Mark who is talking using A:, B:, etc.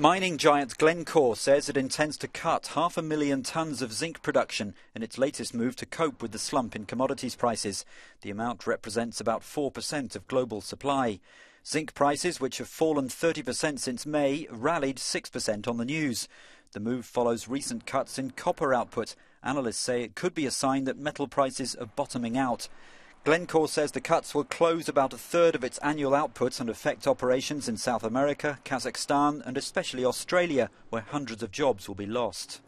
A: Mining giant Glencore says it intends to cut half a million tons of zinc production in its latest move to cope with the slump in commodities prices. The amount represents about 4% of global supply. Zinc prices, which have fallen 30% since May, rallied 6% on the news. The move follows recent cuts in copper output. Analysts say it could be a sign that metal prices are bottoming out. Glencore says the cuts will close about a third of its annual output and affect operations in South America, Kazakhstan and especially Australia, where hundreds of jobs will be lost.